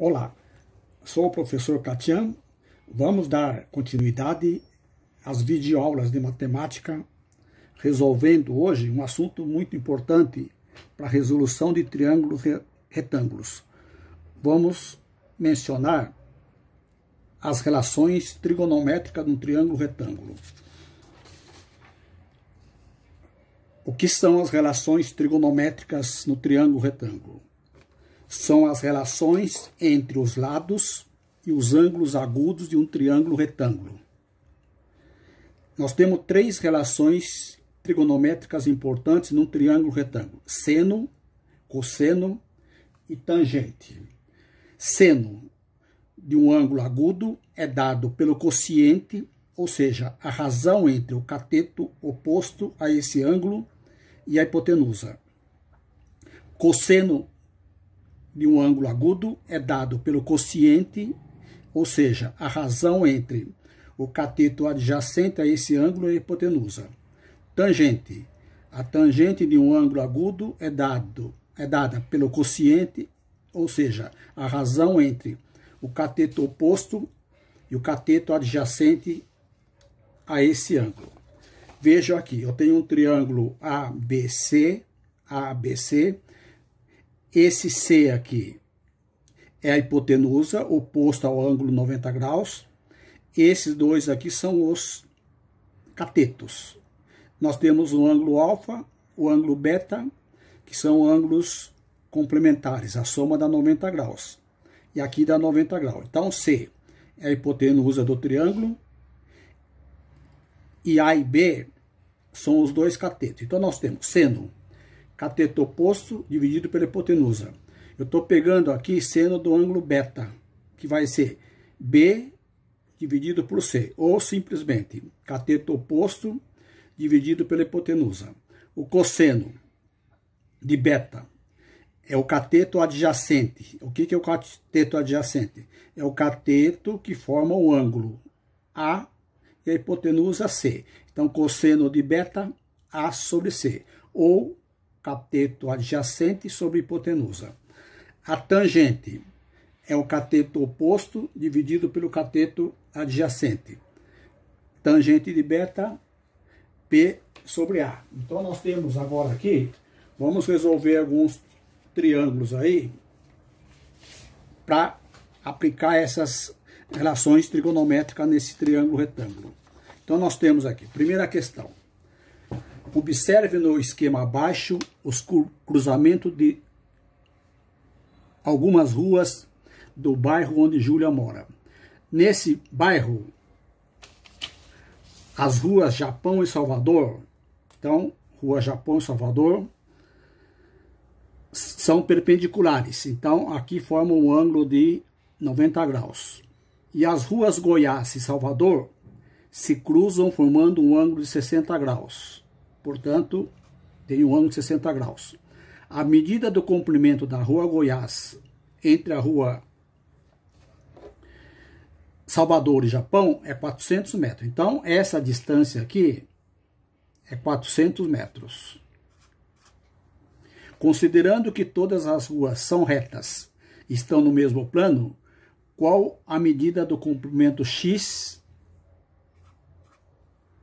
Olá, sou o professor Katian. Vamos dar continuidade às videoaulas de matemática, resolvendo hoje um assunto muito importante para a resolução de triângulos retângulos. Vamos mencionar as relações trigonométricas de um triângulo retângulo. O que são as relações trigonométricas no triângulo retângulo? são as relações entre os lados e os ângulos agudos de um triângulo retângulo. Nós temos três relações trigonométricas importantes num triângulo retângulo: seno, cosseno e tangente. Seno de um ângulo agudo é dado pelo quociente, ou seja, a razão entre o cateto oposto a esse ângulo e a hipotenusa. Cosseno de um ângulo agudo é dado pelo quociente, ou seja, a razão entre o cateto adjacente a esse ângulo e a hipotenusa. Tangente. A tangente de um ângulo agudo é, dado, é dada pelo quociente, ou seja, a razão entre o cateto oposto e o cateto adjacente a esse ângulo. Veja aqui, eu tenho um triângulo ABC, ABC, esse C aqui é a hipotenusa, oposta ao ângulo 90 graus. Esses dois aqui são os catetos. Nós temos o ângulo alfa, o ângulo beta, que são ângulos complementares, a soma dá 90 graus. E aqui dá 90 graus. Então, C é a hipotenusa do triângulo, e A e B são os dois catetos. Então, nós temos seno cateto oposto dividido pela hipotenusa. Eu estou pegando aqui seno do ângulo beta, que vai ser B dividido por C, ou simplesmente cateto oposto dividido pela hipotenusa. O cosseno de beta é o cateto adjacente. O que, que é o cateto adjacente? É o cateto que forma o ângulo A e a hipotenusa C. Então, cosseno de beta A sobre C. Ou cateto adjacente sobre hipotenusa. A tangente é o cateto oposto dividido pelo cateto adjacente. Tangente de beta, P sobre A. Então, nós temos agora aqui, vamos resolver alguns triângulos aí para aplicar essas relações trigonométricas nesse triângulo retângulo. Então, nós temos aqui, primeira questão, Observe no esquema abaixo os cruzamentos de algumas ruas do bairro onde Júlia mora. Nesse bairro, as ruas Japão e Salvador, então, Rua Japão e Salvador, são perpendiculares. Então, aqui forma um ângulo de 90 graus. E as ruas Goiás e Salvador se cruzam formando um ângulo de 60 graus portanto, tem um ângulo de 60 graus. A medida do comprimento da rua Goiás entre a rua Salvador e Japão é 400 metros. Então, essa distância aqui é 400 metros. Considerando que todas as ruas são retas e estão no mesmo plano, qual a medida do comprimento X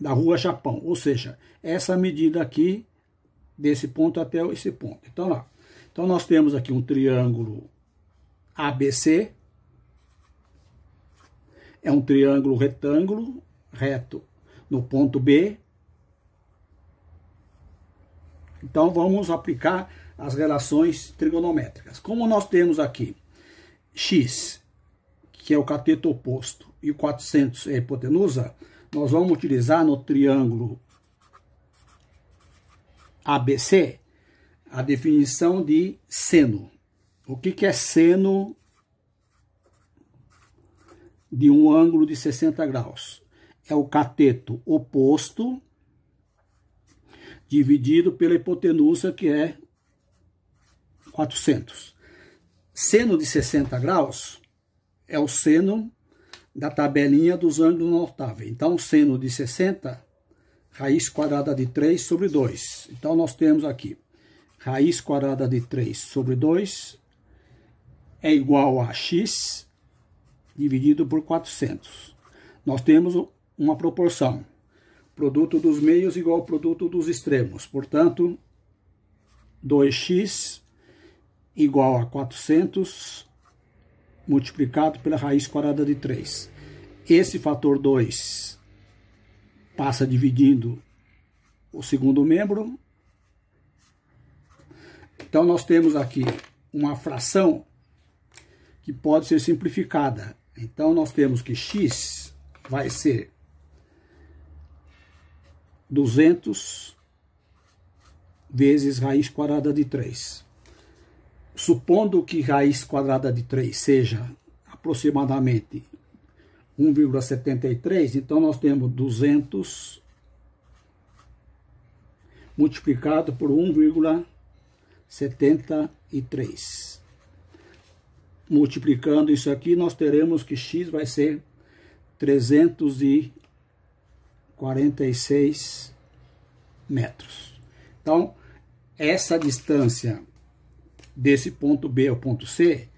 da Rua Chapão, ou seja, essa medida aqui, desse ponto até esse ponto. Então, lá. então nós temos aqui um triângulo ABC, é um triângulo retângulo reto no ponto B. Então vamos aplicar as relações trigonométricas. Como nós temos aqui x, que é o cateto oposto, e 400 é a hipotenusa, nós vamos utilizar no triângulo ABC a definição de seno. O que, que é seno de um ângulo de 60 graus? É o cateto oposto dividido pela hipotenusa, que é 400. Seno de 60 graus é o seno da tabelinha dos ângulos notáveis. Então, seno de 60, raiz quadrada de 3 sobre 2. Então, nós temos aqui raiz quadrada de 3 sobre 2 é igual a x dividido por 400. Nós temos uma proporção. Produto dos meios igual ao produto dos extremos. Portanto, 2x igual a 400 multiplicado pela raiz quadrada de 3. Esse fator 2 passa dividindo o segundo membro. Então, nós temos aqui uma fração que pode ser simplificada. Então, nós temos que x vai ser 200 vezes raiz quadrada de 3. Supondo que raiz quadrada de 3 seja aproximadamente 1,73, então nós temos 200 multiplicado por 1,73. Multiplicando isso aqui, nós teremos que x vai ser 346 metros. Então, essa distância desse ponto B ao ponto C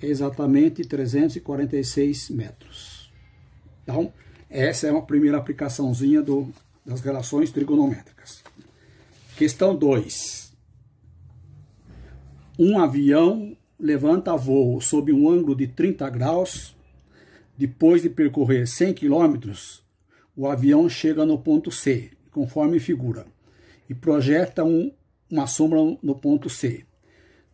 é exatamente 346 metros. Então, essa é uma primeira aplicaçãozinha do, das relações trigonométricas. Questão 2. Um avião levanta voo sob um ângulo de 30 graus. Depois de percorrer 100 quilômetros, o avião chega no ponto C, conforme figura, e projeta um, uma sombra no ponto C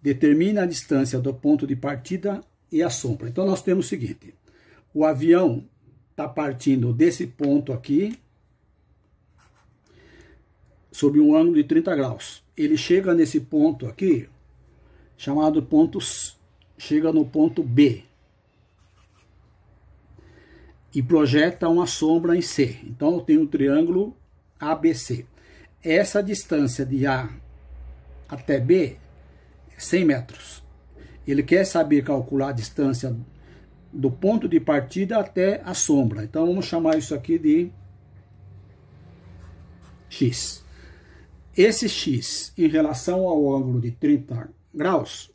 determina a distância do ponto de partida e a sombra. Então, nós temos o seguinte: o avião está partindo desse ponto aqui, sob um ângulo de 30 graus. Ele chega nesse ponto aqui, chamado ponto chega no ponto B e projeta uma sombra em C. Então eu tenho um triângulo ABC. Essa distância de A até B 100 metros. Ele quer saber calcular a distância do ponto de partida até a sombra. Então vamos chamar isso aqui de x. Esse x em relação ao ângulo de 30 graus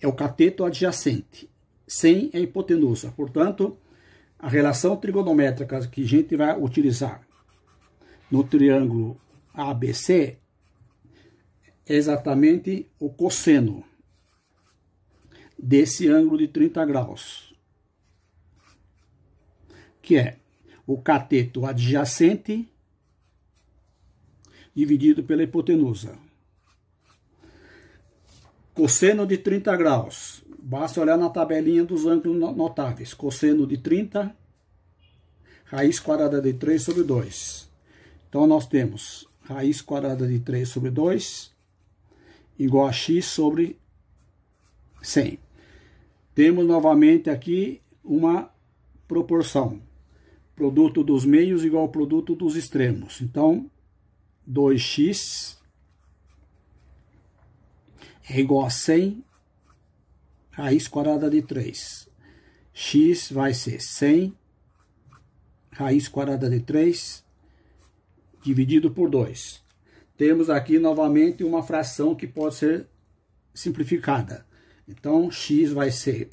é o cateto adjacente. 100 é hipotenusa, portanto, a relação trigonométrica que a gente vai utilizar no triângulo ABC exatamente o cosseno desse ângulo de 30 graus, que é o cateto adjacente dividido pela hipotenusa. Cosseno de 30 graus. Basta olhar na tabelinha dos ângulos notáveis. Cosseno de 30, raiz quadrada de 3 sobre 2. Então, nós temos raiz quadrada de 3 sobre 2, igual a x sobre 100. Temos novamente aqui uma proporção. Produto dos meios igual ao produto dos extremos. Então, 2x é igual a 100 raiz quadrada de 3. x vai ser 100 raiz quadrada de 3 dividido por 2 temos aqui novamente uma fração que pode ser simplificada. Então, x vai ser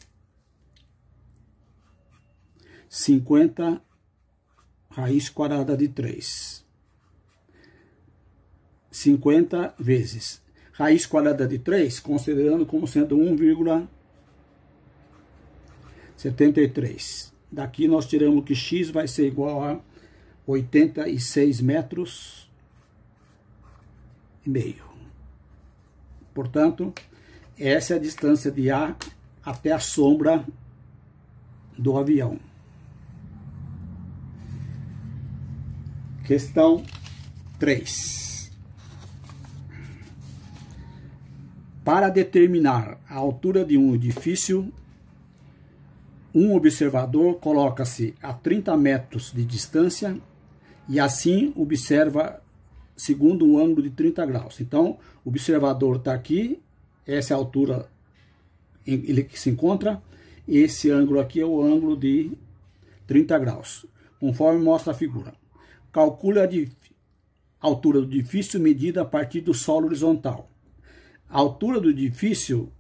50 raiz quadrada de 3. 50 vezes raiz quadrada de 3, considerando como sendo 1,73. Daqui nós tiramos que x vai ser igual a 86 metros meio. Portanto, essa é a distância de A até a sombra do avião. Questão 3. Para determinar a altura de um edifício, um observador coloca-se a 30 metros de distância e assim observa segundo um ângulo de 30 graus. Então, o observador está aqui, essa é a altura em ele que se encontra, esse ângulo aqui é o ângulo de 30 graus, conforme mostra a figura. Calcule a altura do edifício medida a partir do solo horizontal. A altura do edifício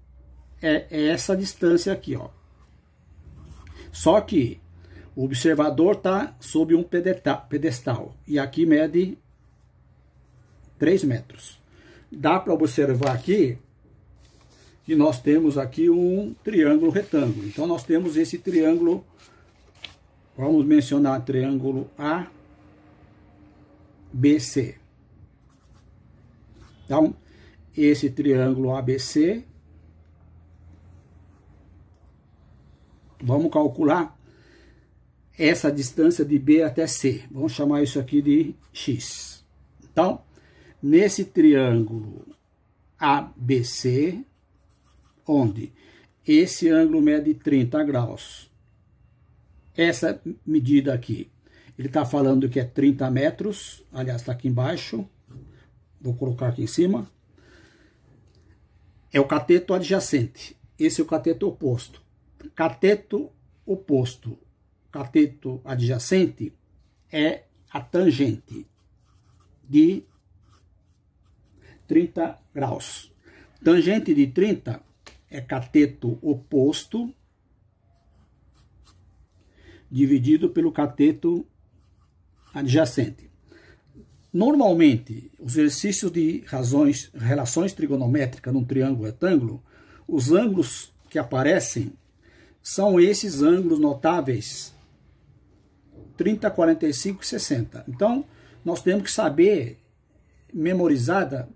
é, é essa distância aqui, ó. Só que o observador está sob um pedestal e aqui mede 3 metros. Dá para observar aqui que nós temos aqui um triângulo retângulo. Então, nós temos esse triângulo, vamos mencionar triângulo A, Então, esse triângulo ABC, vamos calcular essa distância de B até C. Vamos chamar isso aqui de X. Então, nesse triângulo ABC, onde esse ângulo mede 30 graus. Essa medida aqui, ele está falando que é 30 metros, aliás, está aqui embaixo, vou colocar aqui em cima. É o cateto adjacente, esse é o cateto oposto. Cateto oposto, cateto adjacente é a tangente de 30 graus. Tangente de 30 é cateto oposto dividido pelo cateto adjacente. Normalmente, os exercícios de razões, relações trigonométricas num triângulo retângulo, os ângulos que aparecem são esses ângulos notáveis 30, 45 e 60. Então, nós temos que saber memorizada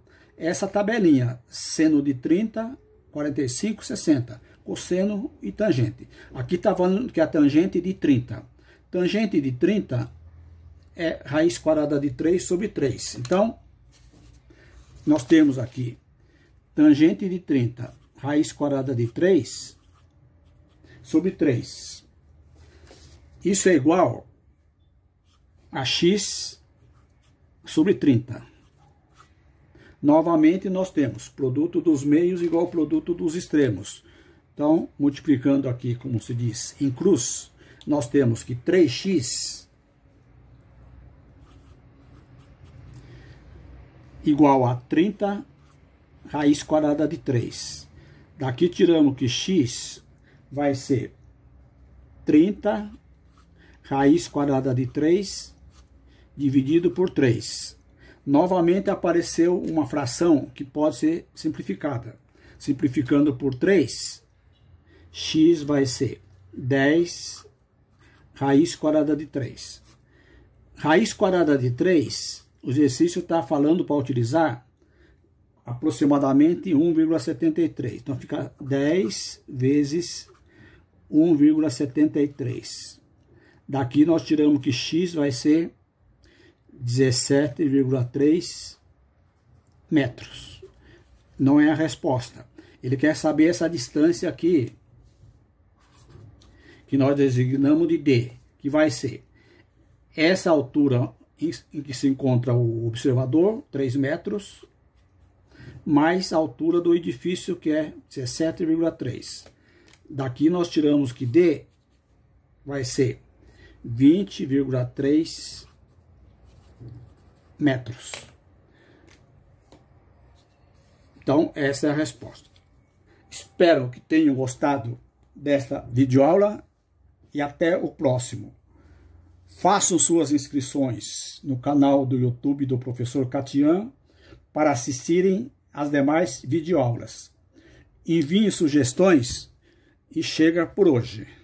essa tabelinha, seno de 30, 45, 60, cosseno e tangente. Aqui está falando que é a tangente de 30. Tangente de 30 é raiz quadrada de 3 sobre 3. Então, nós temos aqui tangente de 30, raiz quadrada de 3 sobre 3. Isso é igual a x sobre 30. Novamente, nós temos produto dos meios igual produto dos extremos. Então, multiplicando aqui, como se diz, em cruz, nós temos que 3x igual a 30 raiz quadrada de 3. Daqui tiramos que x vai ser 30 raiz quadrada de 3 dividido por 3 novamente apareceu uma fração que pode ser simplificada. Simplificando por 3, x vai ser 10 raiz quadrada de 3. Raiz quadrada de 3, o exercício está falando para utilizar aproximadamente 1,73. Então fica 10 vezes 1,73. Daqui nós tiramos que x vai ser 17,3 metros. Não é a resposta. Ele quer saber essa distância aqui, que nós designamos de D, que vai ser essa altura em que se encontra o observador, 3 metros, mais a altura do edifício, que é 17,3. Daqui nós tiramos que D vai ser 20,3 metros. Então, essa é a resposta. Espero que tenham gostado desta videoaula e até o próximo. Façam suas inscrições no canal do YouTube do professor Catian para assistirem às demais videoaulas. Enviem sugestões e chega por hoje.